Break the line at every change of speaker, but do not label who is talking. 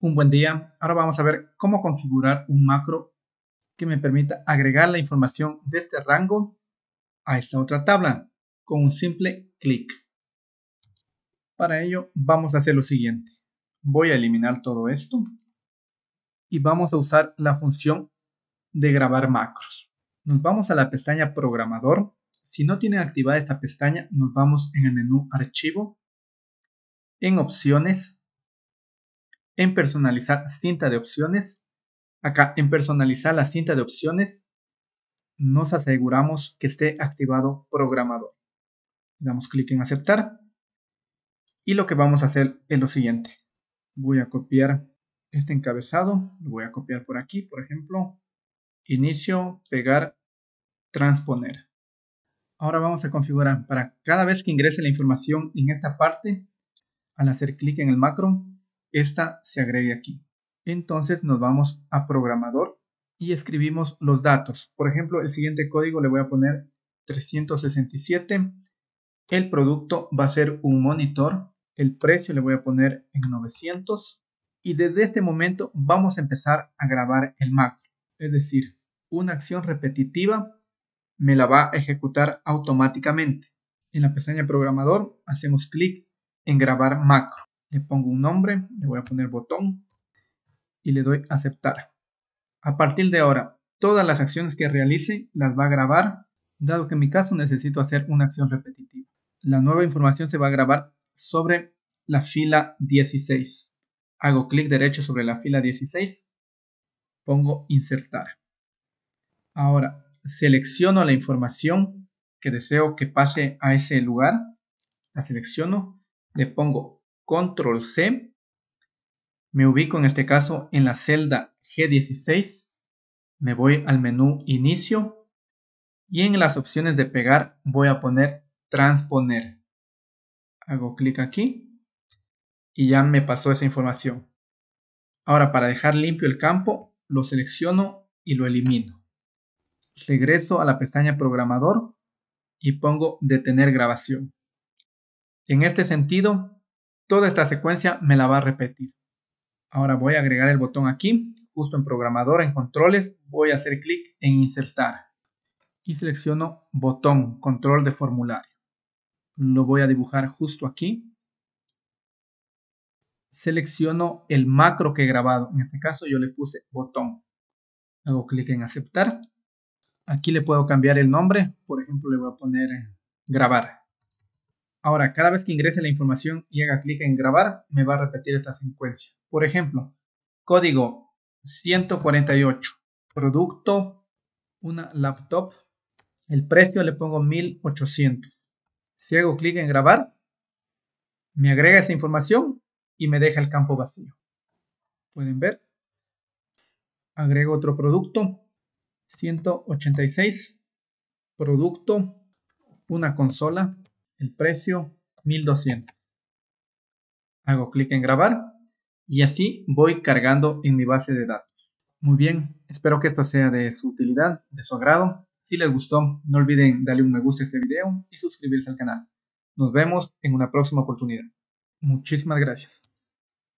un buen día. Ahora vamos a ver cómo configurar un macro que me permita agregar la información de este rango a esta otra tabla con un simple clic. Para ello vamos a hacer lo siguiente. Voy a eliminar todo esto y vamos a usar la función de grabar macros. Nos vamos a la pestaña programador. Si no tienen activada esta pestaña, nos vamos en el menú archivo, en opciones, en personalizar cinta de opciones. Acá en personalizar la cinta de opciones nos aseguramos que esté activado programador. Damos clic en aceptar. Y lo que vamos a hacer es lo siguiente. Voy a copiar este encabezado. Lo voy a copiar por aquí, por ejemplo. Inicio, pegar, transponer. Ahora vamos a configurar para cada vez que ingrese la información en esta parte, al hacer clic en el macro, esta se agregue aquí. Entonces nos vamos a programador y escribimos los datos. Por ejemplo, el siguiente código le voy a poner 367. El producto va a ser un monitor. El precio le voy a poner en 900. Y desde este momento vamos a empezar a grabar el macro. Es decir, una acción repetitiva me la va a ejecutar automáticamente. En la pestaña programador hacemos clic en grabar macro le pongo un nombre, le voy a poner botón y le doy aceptar. A partir de ahora, todas las acciones que realice las va a grabar, dado que en mi caso necesito hacer una acción repetitiva. La nueva información se va a grabar sobre la fila 16. Hago clic derecho sobre la fila 16, pongo insertar. Ahora, selecciono la información que deseo que pase a ese lugar, la selecciono, le pongo control C, me ubico en este caso en la celda G16, me voy al menú inicio y en las opciones de pegar voy a poner transponer. Hago clic aquí y ya me pasó esa información. Ahora para dejar limpio el campo lo selecciono y lo elimino. Regreso a la pestaña programador y pongo detener grabación. En este sentido, toda esta secuencia me la va a repetir. Ahora voy a agregar el botón aquí, justo en programador, en controles, voy a hacer clic en insertar y selecciono botón control de formulario. Lo voy a dibujar justo aquí. Selecciono el macro que he grabado. En este caso yo le puse botón. Hago clic en aceptar. Aquí le puedo cambiar el nombre. Por ejemplo, le voy a poner grabar. Ahora, cada vez que ingrese la información y haga clic en grabar, me va a repetir esta secuencia. Por ejemplo, código 148, producto, una laptop, el precio le pongo 1800. Si hago clic en grabar, me agrega esa información y me deja el campo vacío. Pueden ver. Agrego otro producto, 186, producto, una consola, el precio 1200. Hago clic en grabar y así voy cargando en mi base de datos. Muy bien, espero que esto sea de su utilidad, de su agrado. Si les gustó, no olviden darle un me gusta a este video y suscribirse al canal. Nos vemos en una próxima oportunidad. Muchísimas gracias.